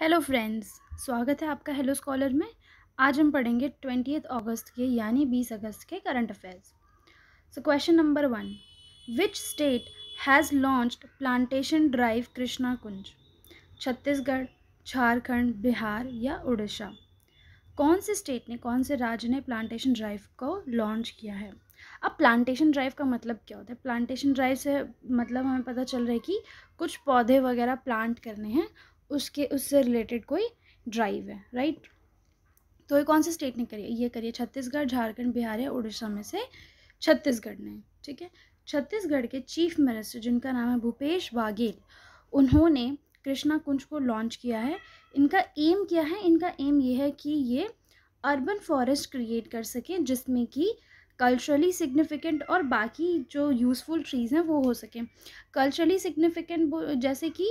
Hello friends स्वागत है आपका हेलो स्कॉलर में आज हम पढ़ेंगे ट्वेंटी अगस्त के यानी बीस अगस्त के current affairs so question number one which state has launch plantation drive Krishna Kunj Chhattisgarh Jharkhand Bihar या उड़ीसा कौन से स्टेट ने कौन से राज्य ने प्लांटेशन ड्राइव को लॉन्च किया है अब प्लांटेशन ड्राइव का मतलब क्या होता है प्लांटेशन ड्राइव से मतलब हमें पता चल रहा है कि कुछ पौधे वगैरह प्लांट करने हैं उसके उससे रिलेटेड कोई ड्राइव है राइट तो ये कौन से स्टेट ने करिए ये करिए छत्तीसगढ़ झारखंड बिहार या उड़ीसा में से छत्तीसगढ़ ने ठीक है छत्तीसगढ़ के चीफ मिनिस्टर जिनका नाम है भूपेश बाघेल उन्होंने कृष्णा कुंज को लॉन्च किया है इनका एम क्या है इनका एम ये है कि ये अर्बन फॉरेस्ट क्रिएट कर सकें जिसमें कि कल्चरली सिग्निफिकेंट और बाकी जो यूज़फुल ट्रीज़ हैं वो हो सकें कल्चरली सिग्निफिकेंट जैसे कि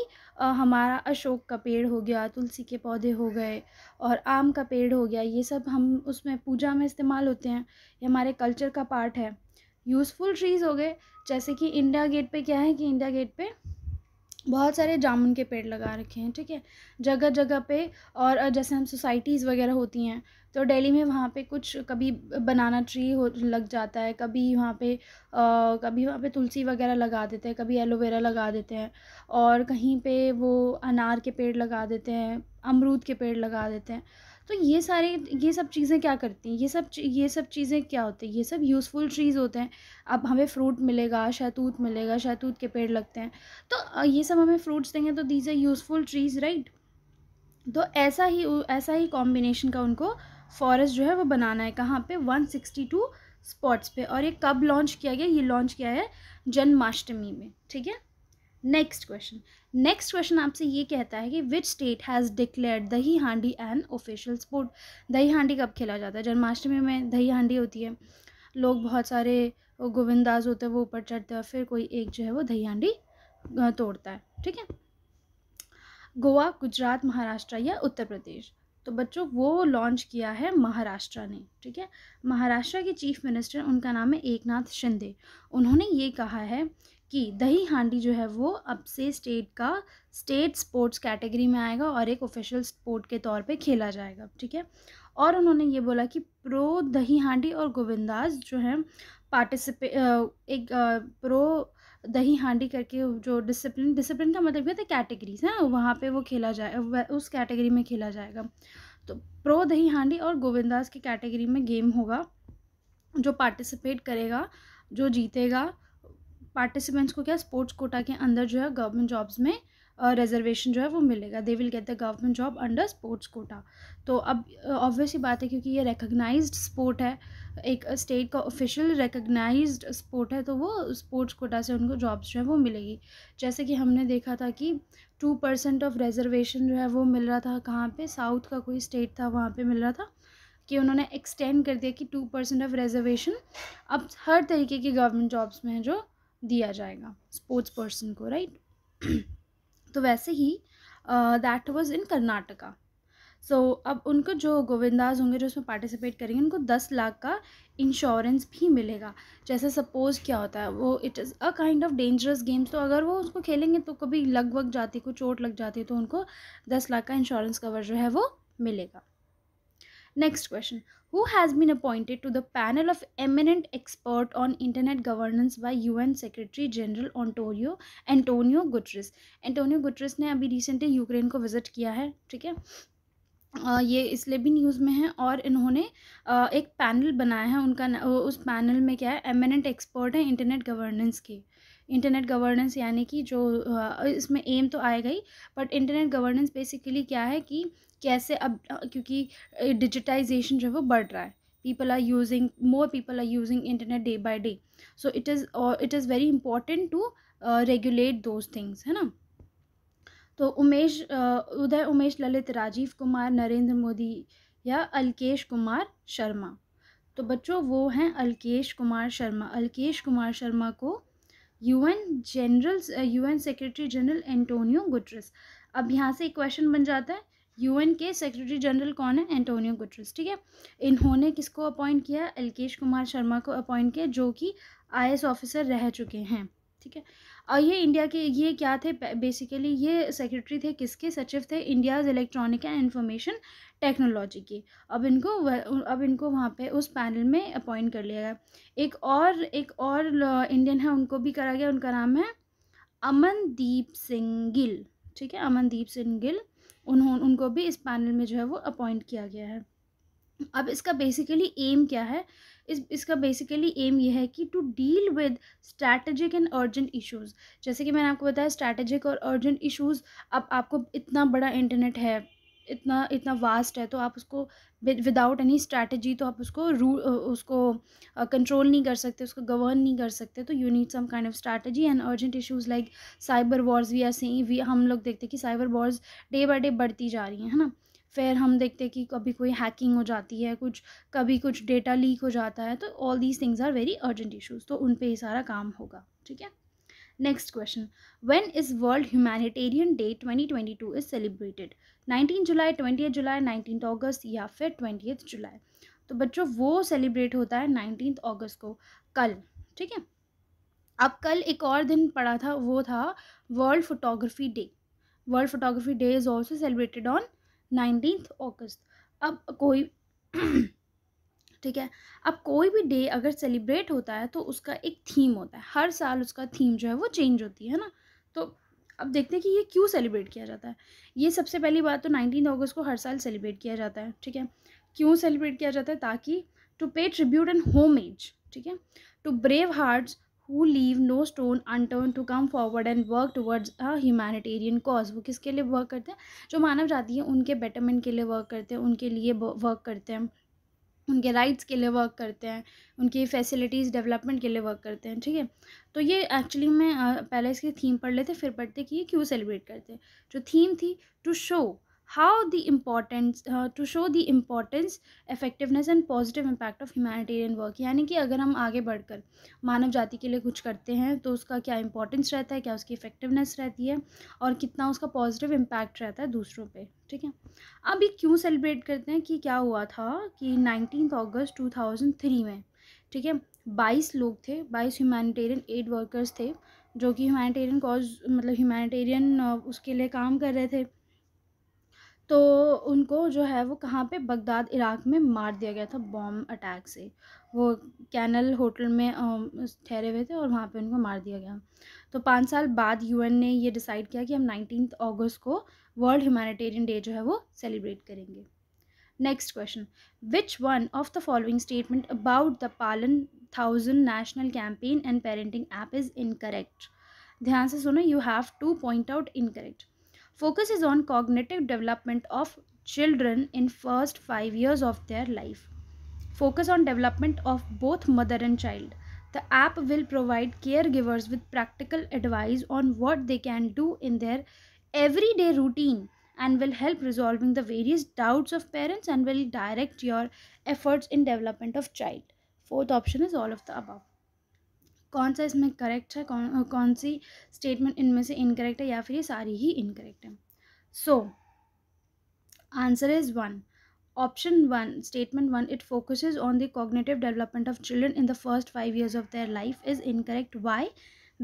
हमारा अशोक का पेड़ हो गया तुलसी के पौधे हो गए और आम का पेड़ हो गया ये सब हम उसमें पूजा में इस्तेमाल होते हैं ये हमारे कल्चर का पार्ट है यूज़फुल ट्रीज़ हो गए जैसे कि इंडिया गेट पे क्या है कि इंडिया गेट पे बहुत सारे जामुन के पेड़ लगा रखे हैं ठीक है जगह जगह पे और जैसे हम सोसाइटीज़ वगैरह होती हैं तो दिल्ली में वहाँ पे कुछ कभी बनाना ट्री हो लग जाता है कभी वहाँ पे आ, कभी वहाँ पे तुलसी वगैरह लगा देते हैं कभी एलोवेरा लगा देते हैं और कहीं पे वो अनार के पेड़ लगा देते हैं अमरूद के पेड़ लगा देते हैं तो ये सारे ये सब चीज़ें क्या करती हैं ये सब ये सब चीज़ें क्या होती हैं ये सब यूज़फुल ट्रीज़ होते हैं अब हमें फ्रूट मिलेगा शहतूत मिलेगा शहतूत के पेड़ लगते हैं तो ये सब हमें फ्रूट्स देंगे तो these are useful trees right तो ऐसा ही ऐसा ही कॉम्बिनेशन का उनको फॉरेस्ट जो है वो बनाना है कहाँ पे 162 स्पॉट्स पे और ये कब लॉन्च किया गया ये लॉन्च किया है जन्माष्टमी में ठीक है नेक्स्ट क्वेश्चन नेक्स्ट क्वेश्चन आपसे ये कहता है कि विच स्टेट हैज़ डिक्लेयर दही हांडी एन ऑफिशियल स्पोर्ट दही हांडी कब खेला जाता है जन्माष्टमी में दही हांडी होती है लोग बहुत सारे गोविंदाज होते हैं वो ऊपर चढ़ते हैं फिर कोई एक जो है वो दही हांडी तोड़ता है ठीक है गोवा गुजरात महाराष्ट्र या उत्तर प्रदेश तो बच्चों वो लॉन्च किया है महाराष्ट्र ने ठीक है महाराष्ट्र के चीफ मिनिस्टर उनका नाम है एक नाथ शिंदे उन्होंने ये कहा है कि दही हांडी जो है वो अब से स्टेट का स्टेट स्पोर्ट्स कैटेगरी में आएगा और एक ऑफिशियल स्पोर्ट के तौर पे खेला जाएगा ठीक है और उन्होंने ये बोला कि प्रो दही हांडी और गोविंदास जो है पार्टिसिपे एक प्रो दही हांडी करके जो डिसिप्लिन डिसिप्लिन का मतलब क्या था कैटेगरीज हैं हाँ? वहाँ पे वो खेला जाए उस कैटेगरी में खेला जाएगा तो प्रो दही हांडी और गोविंदास की कैटेगरी में गेम होगा जो पार्टिसिपेट करेगा जो जीतेगा पार्टिसिपेंट्स को क्या स्पोर्ट्स कोटा के अंदर जो है गवर्नमेंट जॉब्स में रिजर्वेशन uh, जो है वो मिलेगा they will get the government job under sports quota तो अब ऑब्वियस ही बात है क्योंकि ये रिकग्नाइज्ड स्पोर्ट है एक स्टेट का ऑफिशियल रिकग्नाइज्ड स्पोर्ट है तो वो स्पोर्ट्स कोटा से उनको जॉब्स जो है वो मिलेगी जैसे कि हमने देखा था कि टू परसेंट ऑफ रिजर्वेशन जो है वो मिल रहा था कहाँ पे साउथ का कोई स्टेट था वहाँ पे मिल रहा था कि उन्होंने एक्सटेंड कर दिया कि टू परसेंट ऑफ रिजर्वेशन अब हर तरीके की गवर्नमेंट जॉब्स में जो दिया जाएगा स्पोर्ट्स पर्सन को राइट तो वैसे ही that was in Karnataka so अब उनको जो गोविंदाज होंगे जो उसमें पार्टिसिपेट करेंगे उनको दस लाख का इंश्योरेंस भी मिलेगा जैसे सपोज़ क्या होता है वो it is a kind of dangerous games तो अगर वो उसको खेलेंगे तो कभी लग वग जाती को चोट लग जाती है तो उनको दस लाख का इंश्योरेंस कवर जो है वो मिलेगा next question who has been appointed to the panel of eminent expert on internet governance by U N secretary general Antonio Antonio Guterres Antonio Guterres ने अभी रिसेंटली यूक्रेन को विजिट किया है ठीक है ये इसलिए भी न्यूज़ में है और इन्होंने एक पैनल बनाया है उनका उस पैनल में क्या है एमिनेंट एक्सपर्ट है इंटरनेट गवर्नेंस के इंटरनेट गवर्नेंस यानी कि जो इसमें एम तो आएगा ही बट इंटरनेट गवर्नेंस बेसिकली क्या है कि कैसे अब क्योंकि डिजिटाइजेशन जो है वो बढ़ रहा है people are using more people are using internet day by day so it is it is very important to regulate those things है ना तो उमेश उदय उमेश ललित राजीव कुमार नरेंद्र मोदी या अलकेश कुमार शर्मा तो बच्चों वो हैं अलकेश कुमार शर्मा अलकेश कुमार शर्मा को UN general UN secretary general Antonio Guterres अब यहाँ से एक क्वेश्चन बन जाता है यूएन के सेक्रेटरी जनरल कौन है एंटोनियो गुटरस ठीक है इन्होंने किसको अपॉइंट किया एलकेश कुमार शर्मा को अपॉइंट किया जो कि आई ऑफिसर रह चुके हैं ठीक है और ये इंडिया के ये क्या थे बेसिकली ये सेक्रेटरी थे किसके सचिव थे India's electronic and information technology की अब इनको अब इनको वहाँ पे उस पैनल में अपॉइंट कर लिया गया एक और एक और इंडियन है उनको भी करा गया उनका नाम है अमनदीप सिंह गिल ठीक है अमनदीप सिंह गिल उन्होंने उनको भी इस पैनल में जो है वो अपॉइंट किया गया है अब इसका बेसिकली एम क्या है इस इसका बेसिकली एम यह है कि to deal with strategic and urgent issues जैसे कि मैंने आपको बताया स्ट्रैटेजिक और अर्जेंट इश्यूज़ अब आपको इतना बड़ा इंटरनेट है इतना इतना वास्ट है तो आप उसको विदाउट एनी स्ट्रैटेजी तो आप उसको रू उसको कंट्रोल नहीं कर सकते उसको गवर्न नहीं कर सकते तो you need some kind of strategy and urgent issues like cyber wars we are see we हम लोग देखते हैं कि cyber wars day by day बढ़ती जा रही हैं है ना फिर हम देखते हैं कि कभी कोई हैकिंग हो जाती है कुछ कभी कुछ डेटा लीक हो जाता है तो all these things are very urgent issues तो उन पर ही सारा काम होगा ठीक है next question when is world humanitarian day 2022 is celebrated 19 July twenty July nineteen August या फिर ट्वेंटी जुलाई तो बच्चों वो सेलिब्रेट होता है नाइनटीन अगस्त को कल ठीक है अब कल एक और दिन पड़ा था वो था world photography day world photography day is also celebrated on nineteen August अब कोई ठीक है अब कोई भी डे अगर सेलिब्रेट होता है तो उसका एक थीम होता है हर साल उसका थीम जो है वो चेंज होती है ना तो अब देखते हैं कि ये क्यों सेलिब्रेट किया जाता है ये सबसे पहली बात तो नाइनटीन अगस्त को हर साल सेलिब्रेट किया जाता है ठीक है क्यों सेलिब्रेट किया जाता है ताकि टू पे ट्रिब्यूट एंड होम एज ठीक है to brave hearts who leave no stone unturned to come forward and work towards a humanitarian cause वो किसके लिए वर्क करते हैं जो मानव जाति है उनके बेटरमेंट के लिए वर्क करते हैं उनके लिए वर्क करते हैं उनके राइट्स के लिए वर्क करते हैं उनकी फैसिलिटीज़ डेवलपमेंट के लिए वर्क करते हैं ठीक है तो ये एक्चुअली में पहले इसकी थीम पढ़ लेते फिर पढ़ते कि ये क्यों सेलिब्रेट करते हैं जो थीम थी to show how the importance uh, to show the importance effectiveness and positive impact of humanitarian work यानी कि अगर हम आगे बढ़कर मानव जाति के लिए कुछ करते हैं तो उसका क्या इम्पोर्टेंस रहता है क्या उसकी इफ़ेक्टिवनेस रहती है और कितना उसका पॉजिटिव इम्पैक्ट रहता है दूसरों पे ठीक है अब ये क्यों सेलिब्रेट करते हैं कि क्या हुआ था कि नाइनटीन अगस्त थ्री में ठीक है बाईस लोग थे बाईस ह्यूमानिटेरियन एड वर्कर्स थे जो कि ह्यूमानिटेरियन कॉज मतलब ह्यूमानिटेरियन उसके लिए काम कर रहे थे तो उनको जो है वो कहाँ पे बगदाद इराक़ में मार दिया गया था बॉम्ब अटैक से वो कैनल होटल में ठहरे हुए थे और वहाँ पे उनको मार दिया गया तो पाँच साल बाद यूएन ने ये डिसाइड किया कि हम नाइनटीन अगस्त को वर्ल्ड ह्यूमैनिटेरियन डे जो है वो सेलिब्रेट करेंगे next question which one of the following statement about the Palan thousand national campaign and parenting app is incorrect ध्यान से सुनो you have to point out incorrect focuses on cognitive development of children in first 5 years of their life focus on development of both mother and child the app will provide caregivers with practical advice on what they can do in their everyday routine and will help resolving the various doubts of parents and will direct your efforts in development of child fourth option is all of the above कौन सा इसमें correct है कौन कौन सी statement इनमें से incorrect है या फिर ये सारी ही इनकरेक्ट है so answer is one option one statement one it focus on the cognitive development of children in the first five years of their life is incorrect why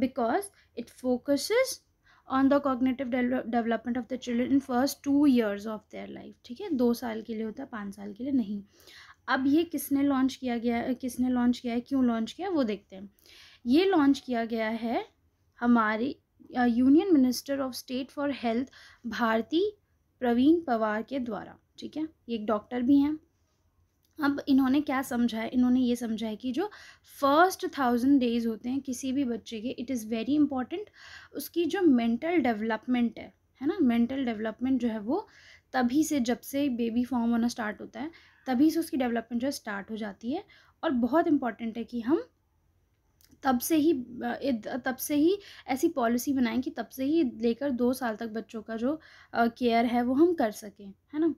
because it focus on the cognitive development of the children in first two years of their life ठीक है दो साल के लिए होता है पाँच साल के लिए नहीं अब ये किसने लॉन्च किया गया किसने लॉन्च किया है क्यों लॉन्च किया है वो देखते हैं ये लॉन्च किया गया है हमारे union minister of state for health Bharati Pravin Pawar के द्वारा ठीक है ये एक डॉक्टर भी हैं अब इन्होंने क्या समझा है इन्होंने ये समझा है कि जो फर्स्ट थाउजेंड डेज होते हैं किसी भी बच्चे के इट इज़ वेरी इंपॉर्टेंट उसकी जो मेंटल डेवलपमेंट है है ना मेंटल डेवलपमेंट जो है वो तभी से जब से बेबी फॉर्म होना स्टार्ट होता है तभी से उसकी डेवलपमेंट जो है स्टार्ट हो जाती है और बहुत इंपॉर्टेंट है कि हम तब से ही तब से ही ऐसी पॉलिसी बनाएं कि तब से ही लेकर दो साल तक बच्चों का जो केयर है वो हम कर सकें है ना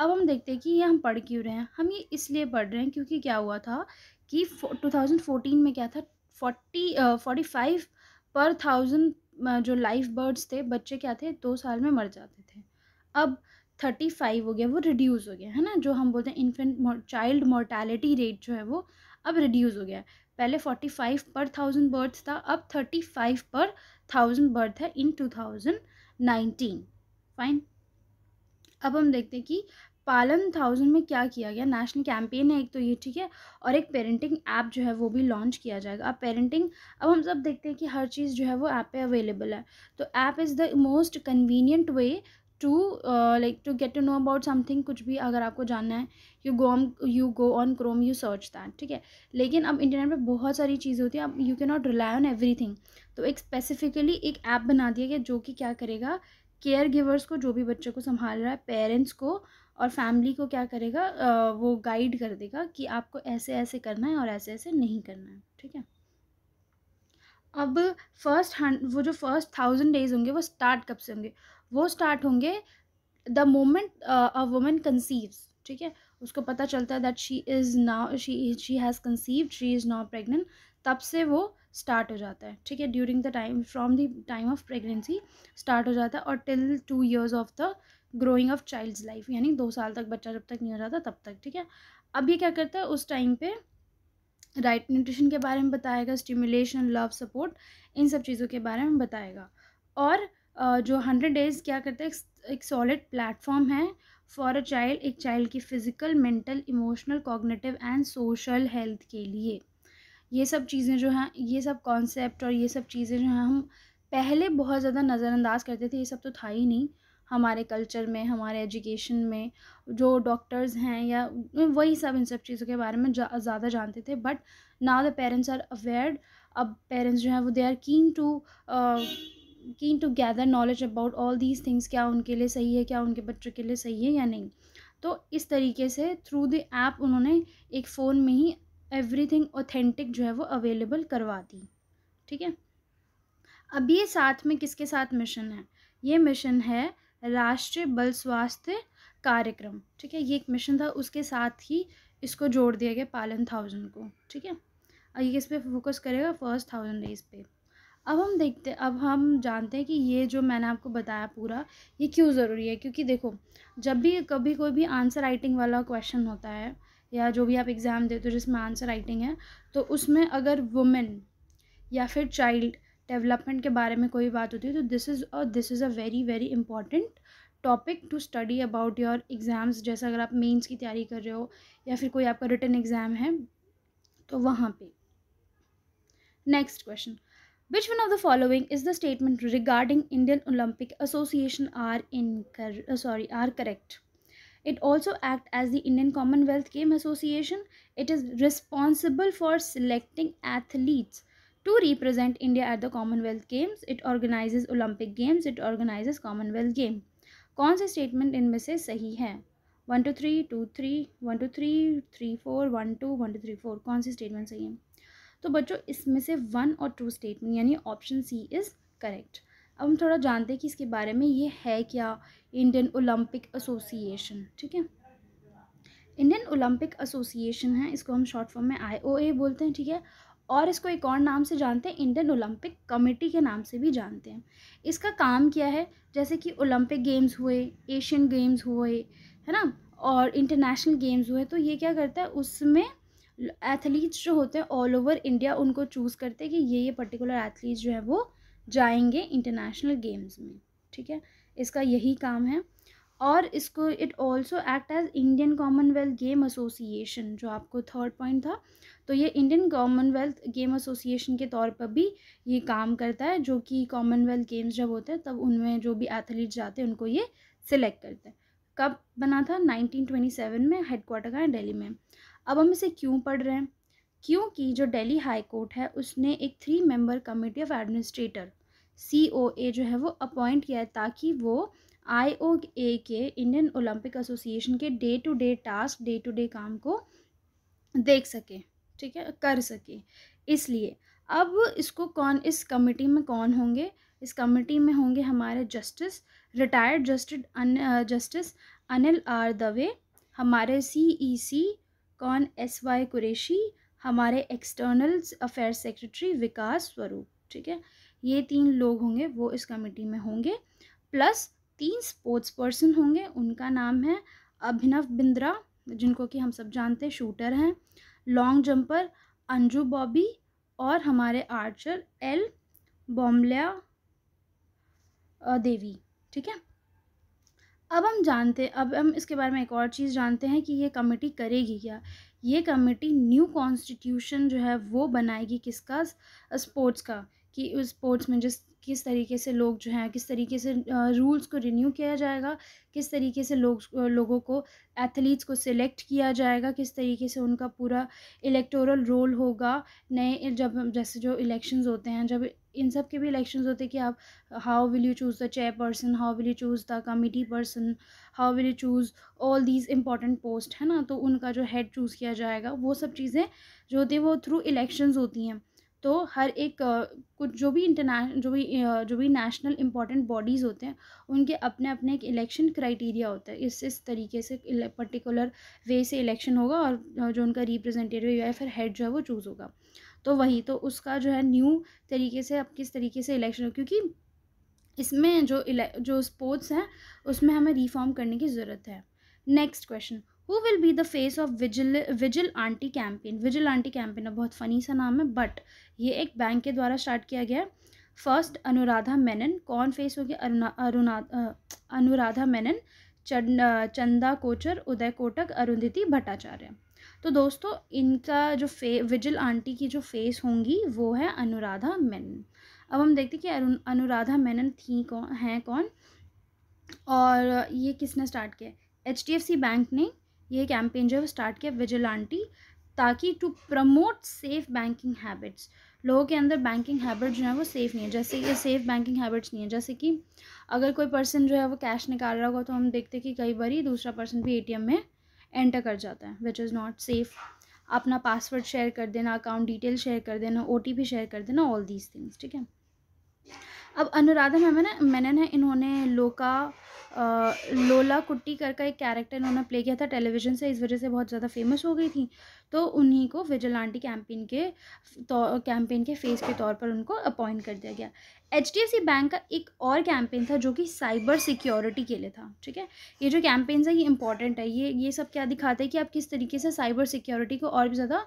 अब हम देखते हैं कि ये हम पढ़ क्यों रहे हैं हम ये इसलिए पढ़ रहे हैं क्योंकि क्या हुआ था कि 2014 में क्या था forty forty five per thousand जो लाइफ बर्ड्स थे बच्चे क्या थे दो साल में मर जाते थे अब थर्टी फाइव हो गया वो रिड्यूस हो गया है ना जो हम बोलते हैं इन्फेंट चाइल्ड मोर्टेलिटी रेट जो है वो अब रिड्यूज़ हो गया है पहले forty five per thousand birth था अब thirty five per thousand birth है in two thousand nineteen fine अब हम देखते हैं कि पालन थाउजेंड में क्या किया गया नेशनल कैंपेन है एक तो ये ठीक है और एक पेरेंटिंग ऐप जो है वो भी लॉन्च किया जाएगा अब पेरेंटिंग अब हम सब देखते हैं कि हर चीज़ जो है वो ऐप पे अवेलेबल है तो app is the most convenient way to like to get to know about something कुछ भी अगर आपको जानना है you go on you go on Chrome you search that ठीक है लेकिन अब इंटरनेट पे बहुत सारी चीज़ें होती हैं अब यू के नॉट रिलाई ऑन एवरीथिंग तो एक स्पेसिफिकली एक ऐप बना दिया गया जो कि क्या करेगा केयर गिवर्स को जो भी बच्चे को संभाल रहा है पेरेंट्स को और फैमिली को क्या करेगा uh, वो गाइड कर देगा कि आपको ऐसे ऐसे करना है और ऐसे ऐसे नहीं करना है ठीक है अब फर्स्ट हंड वो जो फर्स्ट थाउजेंड डेज होंगे वो स्टार्ट कब से होंगे वो स्टार्ट होंगे the moment a women conceives ठीक है उसको पता चलता है that she is now she she has conceive she is now pregnant तब से वो स्टार्ट हो जाता है ठीक है during the time from the time of pregnancy start हो जाता है और till two years of the growing of child's life यानी दो साल तक बच्चा जब तक नहीं हो जाता तब तक ठीक है अब ये क्या करता है उस टाइम पे राइट न्यूट्रिशन के बारे में बताएगा स्टिमुलेशन लव सपोर्ट इन सब चीज़ों के बारे में बताएगा और जो हंड्रेड डेज क्या करता है एक सॉलिड प्लेटफॉर्म है फॉर अ चाइल्ड एक चाइल्ड की physical mental emotional cognitive and social health के लिए ये सब चीज़ें जो हैं ये सब कॉन्सेप्ट और ये सब चीज़ें जो हैं हम पहले बहुत ज़्यादा नज़रअंदाज करते थे ये सब तो था ही नहीं हमारे कल्चर में हमारे एजुकेशन में जो डॉक्टर्स हैं या वही सब इन सब चीज़ों के बारे में ज़्यादा जा, जानते थे but now the parents are aware अब पेरेंट्स जो हैं वो they are keen to keen to gather knowledge about all these things क्या उनके लिए सही है क्या उनके बच्चों के लिए सही है या नहीं तो इस तरीके से थ्रू द ऐप उन्होंने एक फ़ोन में ही एवरीथिंग ऑथेंटिक जो है वो अवेलेबल करवा दी ठीक है अब ये साथ में किसके साथ मिशन है ये मिशन है राष्ट्रीय बल स्वास्थ्य कार्यक्रम ठीक है ये एक मिशन था उसके साथ ही इसको जोड़ दिया गया पालन थाउजेंड को ठीक है और ये किस पे फोकस करेगा फर्स्ट थाउजेंड डेज पे अब हम देखते अब हम जानते हैं कि ये जो मैंने आपको बताया पूरा ये क्यों ज़रूरी है क्योंकि देखो जब भी कभी कोई भी आंसर राइटिंग वाला क्वेश्चन होता है या जो भी आप एग्ज़ाम देते हो जिसमें आंसर राइटिंग है तो उसमें अगर वुमेन या फिर चाइल्ड डेवलपमेंट के बारे में कोई बात होती है तो दिस इज़ और this is a very very important topic to study about your exams जैसे अगर आप मेंस की तैयारी कर रहे हो या फिर कोई आपका रिटर्न एग्ज़ाम है तो वहाँ पे next question Which one of the following is the statement regarding Indian Olympic Association are in uh, sorry are correct? It also acts as the Indian Commonwealth Game Association. It is responsible for selecting athletes to represent India at the Commonwealth Games. It organizes Olympic Games. It organizes Commonwealth Game. कौन से statement इनमें से सही है one two three two three one three three कौन सही है तो बच्चों इसमें से वन और टू स्टेटमेंट यानी ऑप्शन सी इज़ करेक्ट अब हम थोड़ा जानते हैं कि इसके बारे में ये है क्या इंडियन ओलंपिक एसोसिएशन ठीक है इंडियन ओलंपिक एसोसिएशन है इसको हम शॉर्ट फॉर्म में आई बोलते हैं ठीक है और इसको एक और नाम से जानते हैं इंडियन ओलंपिक कमेटी के नाम से भी जानते हैं इसका काम क्या है जैसे कि ओलंपिक गेम्स हुए एशियन गेम्स हुए है ना और इंटरनेशनल गेम्स हुए तो ये क्या करता है उसमें एथलीट्स जो होते हैं ऑल ओवर इंडिया उनको चूज़ करते हैं कि ये ये पर्टिकुलर एथलीट जो है वो जाएंगे इंटरनेशनल गेम्स में ठीक है इसका यही काम है और इसको it also act as Indian Commonwealth game association जो आपको थर्ड पॉइंट था तो ये इंडियन कॉमनवेल्थ गेम एसोसिएशन के तौर पर भी ये काम करता है जो कि कॉमनवेल्थ गेम्स जब होते हैं तब उनमें जो भी एथलीट जाते हैं उनको ये सिलेक्ट करते हैं कब बना था 1927 में हेडक्वार्टर का है दिल्ली में अब हम इसे क्यों पढ़ रहे हैं क्योंकि जो दिल्ली हाई कोर्ट है उसने एक three member committee of administrator C O A जो है वो अपॉइंट किया है ताकि वो आई ओ ए के इंडियन ओलंपिक एसोसिएशन के day to day task day to day काम को देख सके ठीक है कर सके इसलिए अब इसको कौन इस कमेटी में कौन होंगे इस कमेटी में होंगे हमारे जस्टिस रिटायर्ड जस्टिस अन, जस्टिस अनिल आर दवे हमारे सी ई सी कौन एस वाई कुरेशी हमारे एक्सटर्नल अफेयर सेक्रेटरी विकास स्वरूप ठीक है ये तीन लोग होंगे वो इस कमेटी में होंगे प्लस तीन स्पोर्ट्स पर्सन होंगे उनका नाम है अभिनव बिंद्रा जिनको कि हम सब जानते हैं शूटर हैं लॉन्ग जंपर अंजू बॉबी और हमारे आर्चर एल बॉम्बलिया देवी ठीक है अब हम जानते अब हम इसके बारे में एक और चीज़ जानते हैं कि ये कमेटी करेगी क्या ये कमेटी न्यू कॉन्स्टिट्यूशन जो है वो बनाएगी किसका स्पोर्ट्स का कि स्पोर्ट्स में जिस किस तरीके से लोग जो हैं किस तरीके से रूल्स को रिन्यू किया जाएगा किस तरीके से लोग लोगों को एथलीट्स को सिलेक्ट किया जाएगा किस तरीके से उनका पूरा इलेक्टोरल रोल होगा नए जब जैसे जो इलेक्शंस होते हैं जब इन सब के भी इलेक्शंस होते हैं कि आप how will you choose the chairperson how will you choose the committee person how will you choose all these important post है ना तो उनका जो हेड चूज़ किया जाएगा वो सब चीज़ें जो होती हैं वो थ्रू इलेक्शंस होती हैं तो हर एक कुछ जो भी इंटरनेशनल जो भी जो भी नेशनल इंपॉर्टेंट बॉडीज़ होते हैं उनके अपने अपने एक इलेक्शन क्राइटेरिया होता है इस इस तरीके से पर्टिकुलर वे से इलेक्शन होगा और जो उनका रिप्रेजेंटेटिव या फिर हेड जो है वो चूज़ होगा तो वही तो उसका जो है न्यू तरीके से अब किस तरीके से इलेक्शन हो क्योंकि इसमें जो जो स्पोर्ट्स हैं उसमें हमें रिफॉर्म करने की ज़रूरत है next question who will be the face of vigil vigil aunty campaign vigil aunty campaign अब बहुत फ़नी सा नाम है बट ये एक बैंक के द्वारा स्टार्ट किया गया है फर्स्ट अनुराधा मेनन कौन फेस हो गया अरुणा अनुराधा मेनन चंदा कोचर उदय कोटक अरुंधति भट्टाचार्य तो दोस्तों इनका जो फे विजिल आंटी की जो फेस होंगी वो है अनुराधा मेनन अब हम देखते हैं कि अनुराधा मेनन थी कौन हैं कौन और ये किसने स्टार्ट किया H D F C bank ने ये कैंपेन जो है वो स्टार्ट किया विजिल आंटी ताकि to promote safe banking habits लोगों के अंदर बैंकिंग हैबिट जो है वो सेफ़ नहीं है जैसे कि सेफ़ बैंकिंग हैबिट्स नहीं है जैसे कि अगर कोई पर्सन जो है वो कैश निकाल रहा होगा तो हम देखते हैं कि कई बार दूसरा पर्सन भी एटीएम में एंटर कर जाता है विच इज़ नॉट सेफ़ अपना पासवर्ड शेयर कर देना अकाउंट डिटेल शेयर कर देना ओ शेयर कर देना ऑल दीज थिंग्स ठीक है अब अनुराधा मैम है ना मैंने ना इन्होंने लोका लोला कुट्टी कर का एक कैरेक्टर इन्होंने प्ले किया था टेलीविज़न से इस वजह से बहुत ज़्यादा फेमस हो गई थी तो उन्हीं को आंटी कैंपेन के तो, कैंपेन के फेस के तौर पर उनको अपॉइंट कर दिया गया एच बैंक का एक और कैंपेन था जो कि साइबर सिक्योरिटी के लिए था ठीक है ये जो कैंपेन्स है ये इंपॉर्टेंट है ये ये सब क्या दिखाते हैं कि आप किस तरीके से साइबर सिक्योरिटी को और भी ज़्यादा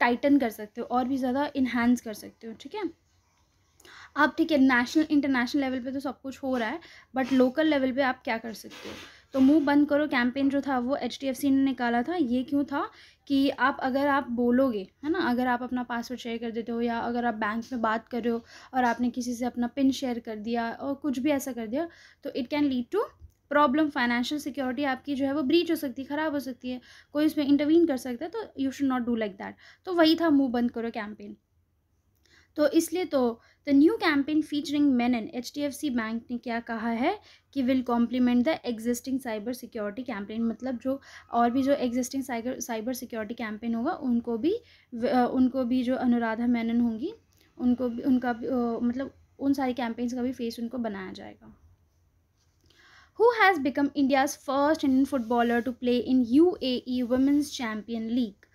टाइटन कर सकते हो और भी ज़्यादा इन्हेंस कर सकते हो ठीक है आप ठीक है नेशनल इंटरनेशनल लेवल पे तो सब कुछ हो रहा है बट लोकल लेवल पे आप क्या कर सकते हो तो मुंह बंद करो कैंपेन जो था वो एच ने निकाला था ये क्यों था कि आप अगर आप बोलोगे है ना अगर आप अपना पासवर्ड शेयर कर देते हो या अगर आप बैंक में बात कर रहे हो और आपने किसी से अपना पिन शेयर कर दिया और कुछ भी ऐसा कर दिया तो it can lead to problem financial security आपकी जो है वो ब्रीच हो सकती है ख़राब हो सकती है कोई उसमें इंटरवीन कर सकता है तो you should not do like that तो वही था मुंह बंद करो कैंपेन तो इसलिए तो the new campaign featuring Menon H D F C bank ने क्या कहा है कि will complement the existing cyber security campaign मतलब जो और भी जो एग्जिस्टिंग साइबर सिक्योरिटी कैंपेन होगा उनको भी उनको भी जो अनुराधा मैनन होंगी उनको भी उनका भी, मतलब उन सारी कैंपेन्स का भी फेस उनको बनाया जाएगा who has become India's first Indian footballer to play in U A women's champion league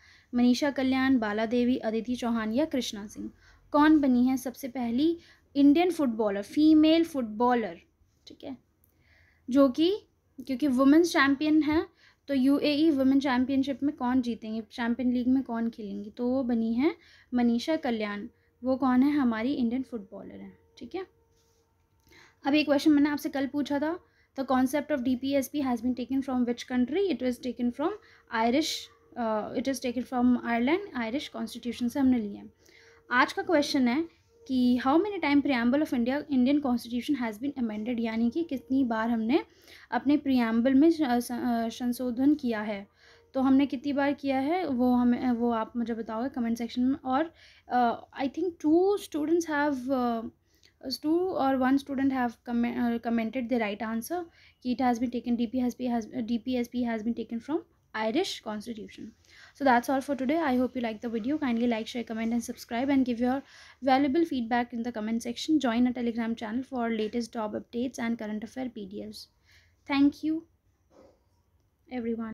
Manisha Kalyan Bala Devi Aditi Chauhan या कृष्णा सिंह कौन बनी है सबसे पहली इंडियन फुटबॉलर फीमेल फुटबॉलर ठीक है जो कि क्योंकि वुमेंस चैम्पियन है तो यू ए वुमेन चैम्पियनशिप में कौन जीतेंगे चैम्पियन लीग में कौन खेलेंगी तो वो बनी है मनीषा कल्याण वो कौन है हमारी इंडियन फुटबॉलर है ठीक है अब एक क्वेश्चन मैंने आपसे कल पूछा था the concept of D P S P has been taken from which country it was taken from Irish it is taken from Ireland Irish constitution से हमने लिया है आज का क्वेश्चन है कि how many time preamble of India Indian constitution has been amended यानी कि कितनी बार हमने अपने प्रियम्बल में संशोधन किया है तो हमने कितनी बार किया है वो हमें वो आप मुझे बताओगे कमेंट सेक्शन में और I think two students have to और one student have commented the right answer कि it has been taken D P S P has D P S P has been taken from Irish constitution so that's all for today i hope you like the video kindly like share comment and subscribe and give your valuable feedback in the comment section join our telegram channel for latest job updates and current affair pdfs thank you everyone